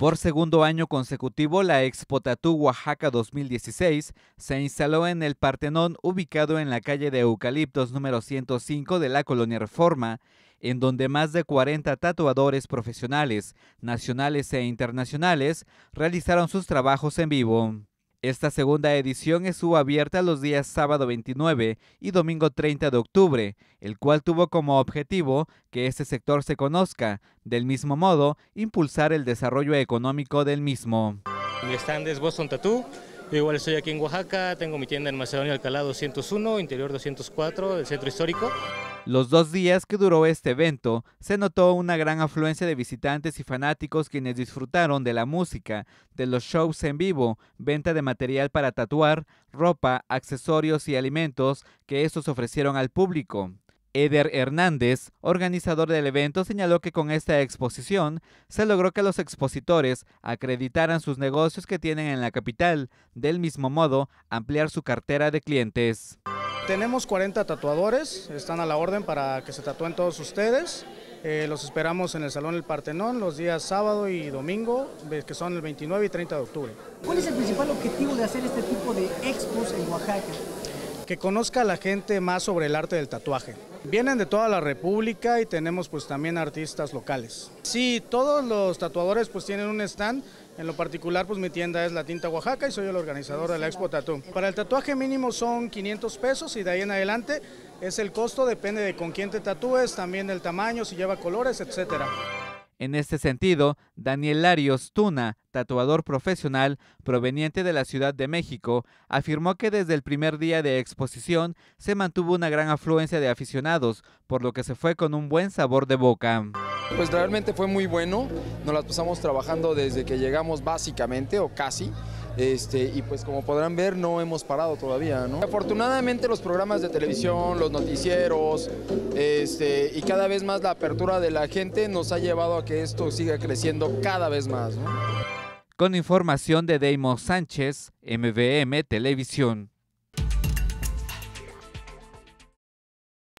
Por segundo año consecutivo, la Expo Tatú Oaxaca 2016 se instaló en el Partenón ubicado en la calle de Eucaliptos número 105 de la Colonia Reforma, en donde más de 40 tatuadores profesionales, nacionales e internacionales, realizaron sus trabajos en vivo. Esta segunda edición estuvo abierta los días sábado 29 y domingo 30 de octubre, el cual tuvo como objetivo que este sector se conozca, del mismo modo, impulsar el desarrollo económico del mismo. Mi stand es Boston Tattoo. Yo igual estoy aquí en Oaxaca, tengo mi tienda en Macedonia Alcalá 201, interior 204, del centro histórico. Los dos días que duró este evento, se notó una gran afluencia de visitantes y fanáticos quienes disfrutaron de la música, de los shows en vivo, venta de material para tatuar, ropa, accesorios y alimentos que estos ofrecieron al público. Eder Hernández, organizador del evento, señaló que con esta exposición se logró que los expositores acreditaran sus negocios que tienen en la capital, del mismo modo ampliar su cartera de clientes. Tenemos 40 tatuadores, están a la orden para que se tatúen todos ustedes. Eh, los esperamos en el Salón El Partenón los días sábado y domingo, que son el 29 y 30 de octubre. ¿Cuál es el principal objetivo de hacer este tipo de expos en Oaxaca? Que conozca a la gente más sobre el arte del tatuaje. Vienen de toda la República y tenemos pues también artistas locales. Sí, todos los tatuadores pues tienen un stand. En lo particular pues mi tienda es La Tinta Oaxaca y soy el organizador de la Expo Tattoo. Para el tatuaje mínimo son 500 pesos y de ahí en adelante es el costo, depende de con quién te tatúes, también del tamaño, si lleva colores, etcétera. En este sentido, Daniel Larios Tuna, tatuador profesional proveniente de la Ciudad de México, afirmó que desde el primer día de exposición se mantuvo una gran afluencia de aficionados, por lo que se fue con un buen sabor de boca. Pues realmente fue muy bueno, nos las pasamos trabajando desde que llegamos básicamente o casi. Este, y pues como podrán ver no hemos parado todavía. Afortunadamente los programas de televisión, los noticieros este, y cada vez más la apertura de la gente nos ha llevado a que esto siga creciendo cada vez más. Con información de deimos Sánchez, MVM Televisión.